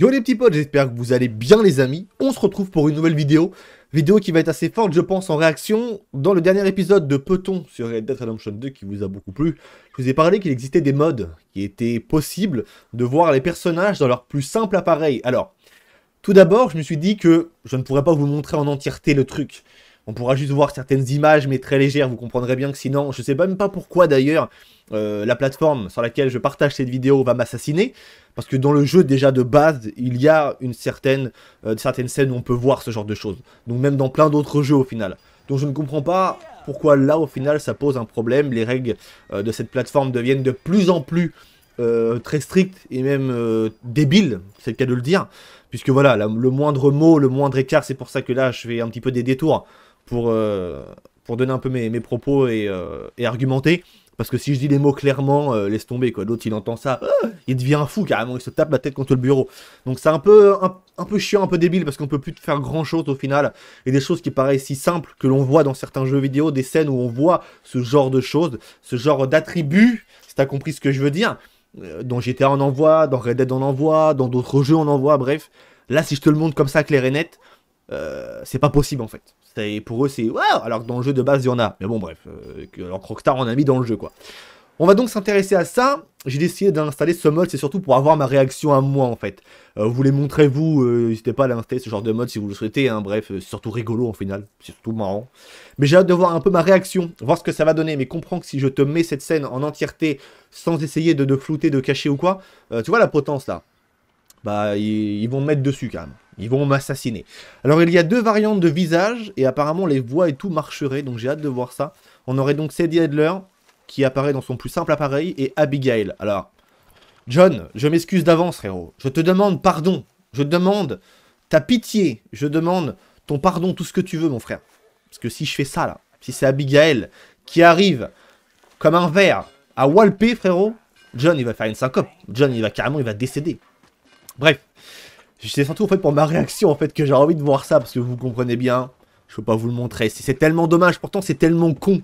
Yo les petits potes, j'espère que vous allez bien les amis. On se retrouve pour une nouvelle vidéo. Vidéo qui va être assez forte, je pense, en réaction. Dans le dernier épisode de Peuton sur Red Dead Redemption 2 qui vous a beaucoup plu, je vous ai parlé qu'il existait des modes qui étaient possibles de voir les personnages dans leur plus simple appareil. Alors, tout d'abord, je me suis dit que je ne pourrais pas vous montrer en entièreté le truc. On pourra juste voir certaines images, mais très légères. Vous comprendrez bien que sinon, je sais même pas pourquoi d'ailleurs, euh, la plateforme sur laquelle je partage cette vidéo va m'assassiner. Parce que dans le jeu, déjà de base, il y a une certaine, euh, scène où on peut voir ce genre de choses. Donc même dans plein d'autres jeux au final. Donc je ne comprends pas pourquoi là au final ça pose un problème. Les règles euh, de cette plateforme deviennent de plus en plus très strictes et même débiles, c'est le cas de le dire. Puisque voilà, le moindre mot, le moindre écart, c'est pour ça que là je fais un petit peu des détours pour, euh, pour donner un peu mes, mes propos euh, et, argumenter. Parce que si je dis les mots clairement, euh, laisse tomber quoi. L'autre il entend ça, il devient fou carrément, il se tape la tête contre le bureau. Donc c'est un peu, un, un peu chiant, un peu débile parce qu'on peut plus faire grand chose au final et des choses qui paraissent si simples que l'on voit dans certains jeux vidéo, des scènes où on voit ce genre de choses, ce genre d'attributs, si t'as compris ce que je veux dire, dans GTA on en voit, dans Red Dead on en voit, dans d'autres jeux on en voit, bref. Là si je te le montre comme ça clair et net, euh, c'est pas possible en fait. pour eux, c'est alors que dans le jeu de base, il y en a. Mais bon, bref, euh, que, alors que en a mis dans le jeu quoi. On va donc s'intéresser à ça. J'ai décidé d'installer ce mode, c'est surtout pour avoir ma réaction à moi en fait. Euh, vous les montrez vous, n'hésitez pas à l'installer ce genre de mode si vous le souhaitez. Hein. Bref, c'est surtout rigolo en final, c'est surtout marrant. Mais j'ai hâte de voir un peu ma réaction, voir ce que ça va donner. Mais comprends que si je te mets cette scène en entièreté sans essayer de, de flouter, de cacher ou quoi, tu vois la potence là. Bah ils, vont mettre dessus quand même. Ils vont m'assassiner. Alors il y a deux variantes de visage et apparemment les voix et tout marcheraient, donc j'ai hâte de voir ça. On aurait donc Sadie Adler qui apparaît dans son plus simple appareil et Abigail. Alors, John, je m'excuse d'avance frérot. Je te demande pardon. Je demande ta pitié. Je demande ton pardon, tout ce que tu veux mon frère. Parce que si je fais ça là, si c'est Abigail qui arrive comme un verre à walper, frérot, John il va faire une syncope. John il va carrément, il va décéder. Bref, c'est surtout en fait pour ma réaction en fait que j'ai envie de voir ça parce que vous comprenez bien. Je peux pas vous le montrer. C'est tellement dommage. Pourtant c'est tellement con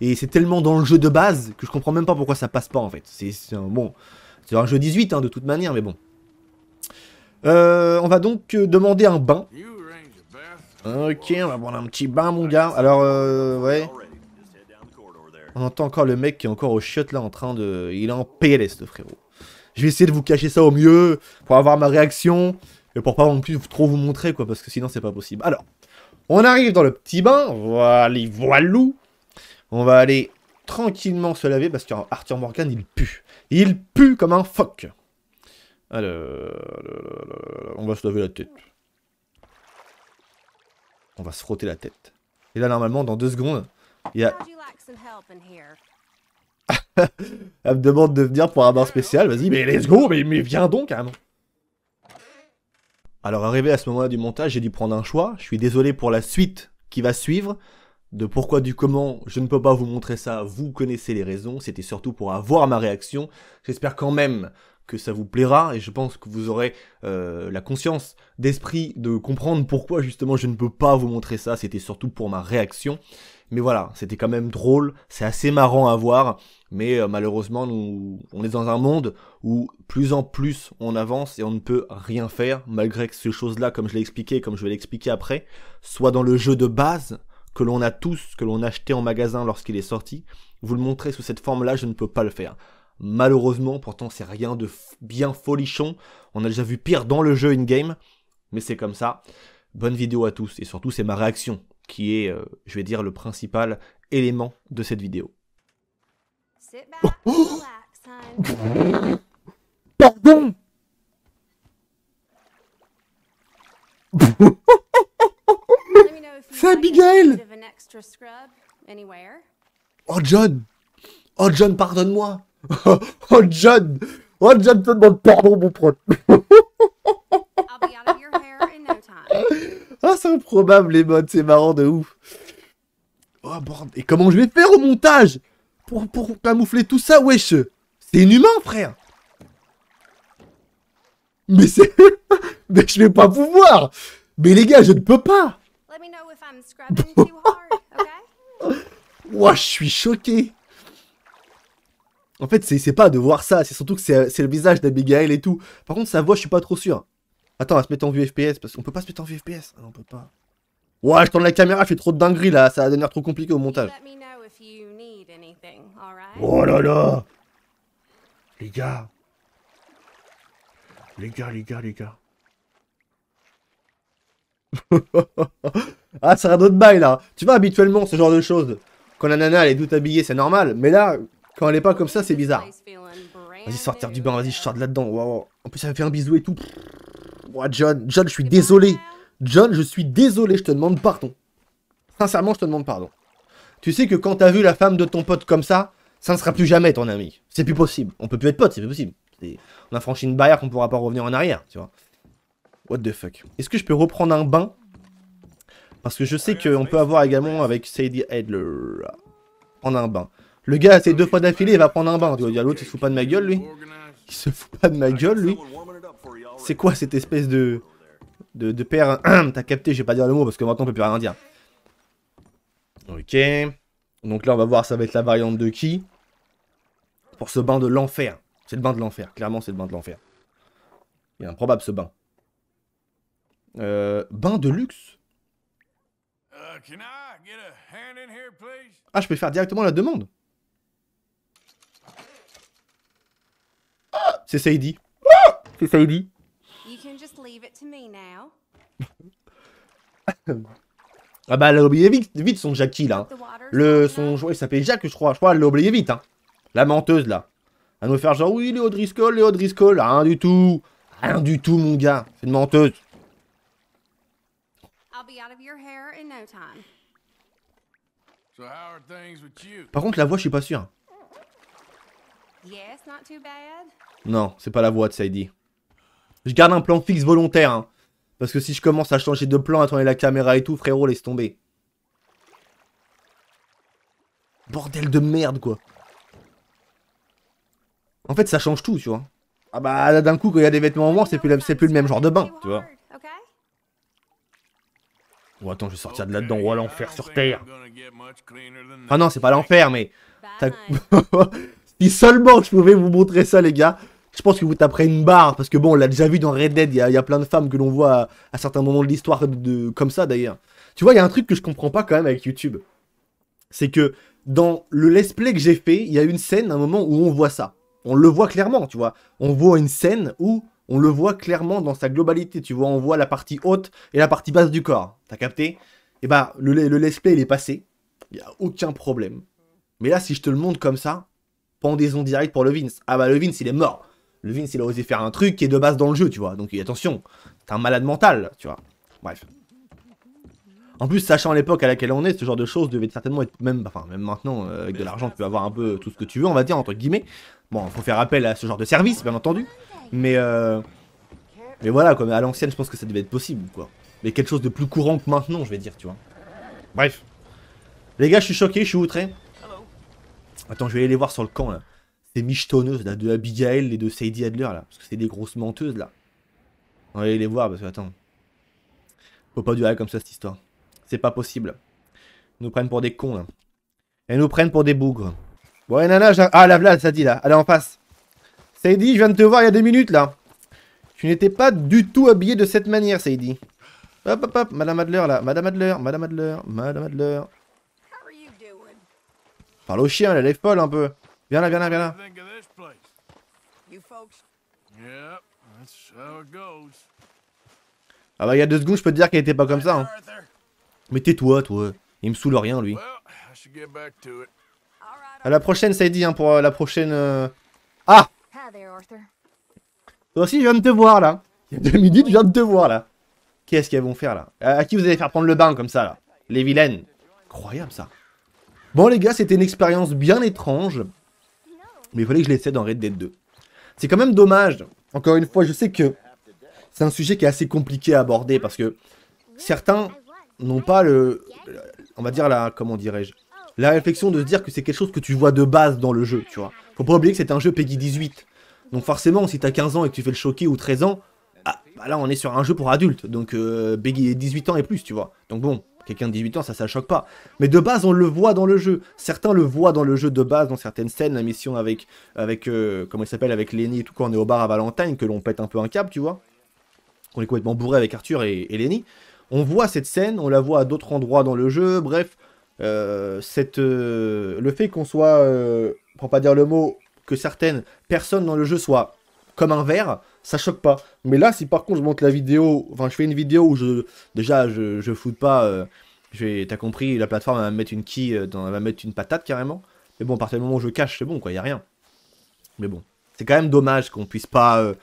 et c'est tellement dans le jeu de base que je comprends même pas pourquoi ça passe pas en fait. C'est bon, c'est un jeu 18 hein, de toute manière, mais bon. Euh, on va donc euh, demander un bain. Ok, on va prendre un petit bain mon gars. Alors euh, ouais. On entend encore le mec qui est encore au shot là en train de, il est en PLS le frérot. Je vais essayer de vous cacher ça au mieux pour avoir ma réaction et pour pas non plus trop vous montrer, quoi, parce que sinon c'est pas possible. Alors, on arrive dans le petit bain, voilà, les voilou. On va aller tranquillement se laver, parce qu'Arthur Morgan, il pue. Il pue comme un phoque. Alors, on va se laver la tête. On va se frotter la tête. Et là, normalement, dans deux secondes, il y a... Elle me demande de venir pour un bain spécial. Vas-y, mais let's go, mais, mais viens donc, carrément. Hein. Alors arrivé à ce moment-là du montage, j'ai dû prendre un choix. Je suis désolé pour la suite qui va suivre, de pourquoi du comment, je ne peux pas vous montrer ça, vous connaissez les raisons, c'était surtout pour avoir ma réaction. J'espère quand même que ça vous plaira et je pense que vous aurez euh, la conscience d'esprit de comprendre pourquoi justement je ne peux pas vous montrer ça, c'était surtout pour ma réaction. Mais voilà, c'était quand même drôle, c'est assez marrant à voir, mais euh, malheureusement nous, on est dans un monde où plus en plus on avance et on ne peut rien faire, malgré que ces choses-là, comme je l'ai expliqué, comme je vais l'expliquer après, soit dans le jeu de base, que l'on a tous, que l'on a acheté en magasin lorsqu'il est sorti, vous le montrer sous cette forme-là, je ne peux pas le faire. Malheureusement, pourtant c'est rien de bien folichon, on a déjà vu pire dans le jeu in-game, mais c'est comme ça. Bonne vidéo à tous, et surtout c'est ma réaction qui est, euh, je vais dire, le principal élément de cette vidéo. Oh, oh Pardon Oh John Oh John, pardonne-moi Oh John Oh John, te demande pardon, mon pote Ah, c'est improbable les modes, c'est marrant de ouf Oh bordel, et comment je vais faire au montage pour, pour camoufler tout ça, wesh C'est inhumain, frère Mais c'est... Mais je vais pas pouvoir Mais les gars, je ne peux pas Ouah, je suis choqué. En fait, c'est pas de voir ça, c'est surtout que c'est le visage d'Abigail et tout. Par contre, sa voix, je suis pas trop sûr. Attends, on va se mettre en vue FPS, parce qu'on peut pas se mettre en vue FPS. Ah, on peut pas. Ouah, je tourne la caméra, je trop de dingueries là, ça va devenir trop compliqué au montage. Oh là là Les gars Les gars, les gars, les gars Ah, ça un d'autres bail là. Tu vois, habituellement, ce genre de choses, quand la nana elle est tout habillée, c'est normal. Mais là, quand elle est pas comme ça, c'est bizarre. Vas-y, sortir du bain, vas-y, je sors de là-dedans. En plus, elle fait un bisou et tout. John, John, je suis désolé. John, je suis désolé, je te demande pardon. Sincèrement, je te demande pardon. Tu sais que quand t'as vu la femme de ton pote comme ça, ça ne sera plus jamais ton ami. C'est plus possible. On peut plus être pote, c'est plus possible. On a franchi une barrière qu'on pourra pas revenir en arrière, tu vois. What the fuck. Est-ce que je peux reprendre un bain parce que je sais qu'on peut avoir également avec Sadie Adler. Prendre un bain. Le gars, c'est deux fois d'affilée, il va prendre un bain. Il vas dire, l'autre, il se fout pas de ma gueule, lui. Il se fout pas de ma gueule, lui. C'est quoi cette espèce de. de, de père. T'as capté, je vais pas dire le mot parce que maintenant, on peut plus rien dire. Ok. Donc là, on va voir, ça va être la variante de qui Pour ce bain de l'enfer. C'est le bain de l'enfer. Clairement, c'est le bain de l'enfer. Il est improbable ce bain. Euh, bain de luxe Oh, ah, je peux faire directement la demande. Ah, c'est Sadie. Ah, c'est Sadie. ah bah, elle a oublié vite, vite son Jackie, là. Le, son joueur, il s'appelle Jack, je crois. Je crois qu'elle l'a oublié vite, hein. La menteuse, là. À nous faire genre, oui, Léo Driscoll, Léo Driscoll. Rien du tout. Rien du tout, mon gars. C'est une menteuse. Par contre, la voix, je suis pas sûr. Non, c'est pas la voix de Sadie. Je garde un plan fixe volontaire. Hein. parce que si je commence à changer de plan, à tourner la caméra et tout, frérot, laisse tomber. Bordel de merde, quoi. En fait, ça change tout, tu vois. Ah bah, d'un coup, quand il y a des vêtements en moins, c'est plus le même genre de bain, tu vois. Oh, attends, je vais sortir de là-dedans. Oh, l'enfer sur Terre. Enfin, ah non, c'est pas l'enfer, mais... Bah, si seulement je pouvais vous montrer ça, les gars, je pense que vous taperez une barre. Parce que bon, on l'a déjà vu dans Red Dead, il y, a plein de femmes que l'on voit à, certains moments de l'histoire de, comme ça, d'ailleurs. Tu vois, il y a un truc que je comprends pas quand même avec YouTube. C'est que dans le let's play que j'ai fait, il y a une scène, un moment où on voit ça. On le voit clairement, tu vois. On voit une scène où on le voit clairement dans sa globalité. Tu vois, on voit la partie haute et la partie basse du corps. T'as capté Et eh bah, ben, le, le let's play, il est passé. Il a aucun problème. Mais là, si je te le montre comme ça, pendaison directe pour le Vince. Ah bah, le Vince, il est mort. Le Vince, il a osé faire un truc qui est de base dans le jeu, tu vois. Donc attention, t'es un malade mental, tu vois. Bref. En plus, sachant l'époque à laquelle on est, ce genre de choses devait certainement être même, enfin, même maintenant, euh, avec de l'argent, tu peux avoir un peu tout ce que tu veux, on va dire, entre guillemets. Bon, faut faire appel à ce genre de service, bien entendu. Mais, euh, mais voilà, quoi. Mais à l'ancienne, je pense que ça devait être possible, quoi. Mais quelque chose de plus courant que maintenant, je vais dire, tu vois. Bref. Les gars, je suis choqué, je suis outré. Attends, je vais aller les voir sur le camp, là. Ces michetonneuses, là, de Abigail et de Sadie Adler, là. Parce que c'est des grosses menteuses, là. On va aller les voir, parce que, attends. Faut pas durer comme ça, cette histoire. C'est pas possible. Ils nous prennent pour des cons, là. Elles nous prennent pour des bougres. Bon, et nana, ah, la Vlad, ça dit, là. allez est en face. Sadie, je viens de te voir il y a deux minutes là. Tu n'étais pas du tout habillé de cette manière, Sadie. Hop, hop, hop, Madame Adler là. Madame Adler, Madame Adler, Madame Adler. Parle au chien, elle est folle un peu. Viens là, viens là, viens là. Ah bah il y a deux secondes, je peux te dire qu'elle était pas comme ça. Hein. Mais tais-toi, toi. Il me saoule rien, lui. À la prochaine, Sadie, hein, pour euh, la prochaine... Euh. Ah toi aussi, je viens de te voir là. Il y a deux minutes, je viens de te voir là. Qu'est-ce qu'elles vont faire là euh, À qui vous allez faire prendre le bain comme ça là Les vilaines. Incroyable ça. Bon les gars, c'était une expérience bien étrange. Mais il fallait que je l'essaie dans Red Dead 2. C'est quand même dommage. Encore une fois, je sais que c'est un sujet qui est assez compliqué à aborder parce que certains n'ont pas le, On va dire la... Comment dirais-je La réflexion de se dire que c'est quelque chose que tu vois de base dans le jeu, tu vois. Faut pas oublier que c'est un jeu Peggy 18. Donc forcément, si t'as 15 ans et que tu fais le choquer ou 13 ans, ah, bah là on est sur un jeu pour adultes. Donc euh, 18 ans et plus, tu vois. Donc bon, quelqu'un de 18 ans, ça, ça choque pas. Mais de base, on le voit dans le jeu. Certains le voient dans le jeu de base, dans certaines scènes, la mission avec, avec euh, comment il s'appelle, avec Lenny et tout, quand on est au bar à Valentine, que l'on pète un peu un câble, tu vois. On est complètement bourré avec Arthur et, Lenny. On voit cette scène, on la voit à d'autres endroits dans le jeu, bref. Euh, cette, euh, le fait qu'on soit, pour pas dire le mot, que certaines personnes dans le jeu soient comme un verre, ça choque pas. Mais là, si par contre je monte la vidéo, enfin je fais une vidéo où je, déjà je, je fous pas, tu euh, t'as compris, la plateforme va mettre une qui euh, elle va mettre une patate carrément. Mais bon, à partir du moment où je cache, c'est bon quoi, y a rien. Mais bon, c'est quand même dommage qu'on puisse pas euh,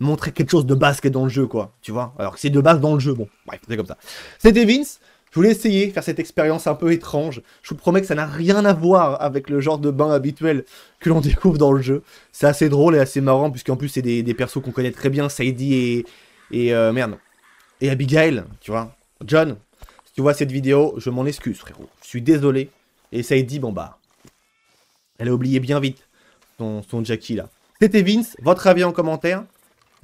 montrer quelque chose de base qui est dans le jeu quoi, tu vois. Alors que c'est de base dans le jeu, bon, bref, c'est comme ça. C'était Vince. Je voulais essayer, faire cette expérience un peu étrange. Je vous promets que ça n'a rien à voir avec le genre de bain habituel que l'on découvre dans le jeu. C'est assez drôle et assez marrant, puisqu'en plus, c'est des, persos qu'on connaît très bien, Saïdi et... et euh, merde. Et Abigail, tu vois. John, si tu vois cette vidéo, je m'en excuse, frérot. Je suis désolé. Et Sadie, bon bah... Elle a oublié bien vite son, Jackie, là. C'était Vince, votre avis en commentaire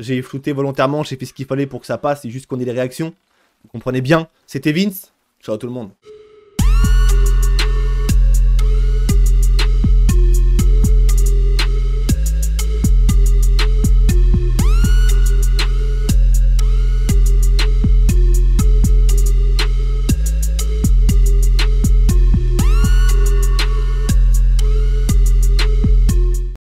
j'ai flouté volontairement, j'ai fait ce qu'il fallait pour que ça passe, c'est juste qu'on ait des réactions. Vous comprenez bien, c'était Vince, Ciao tout le monde.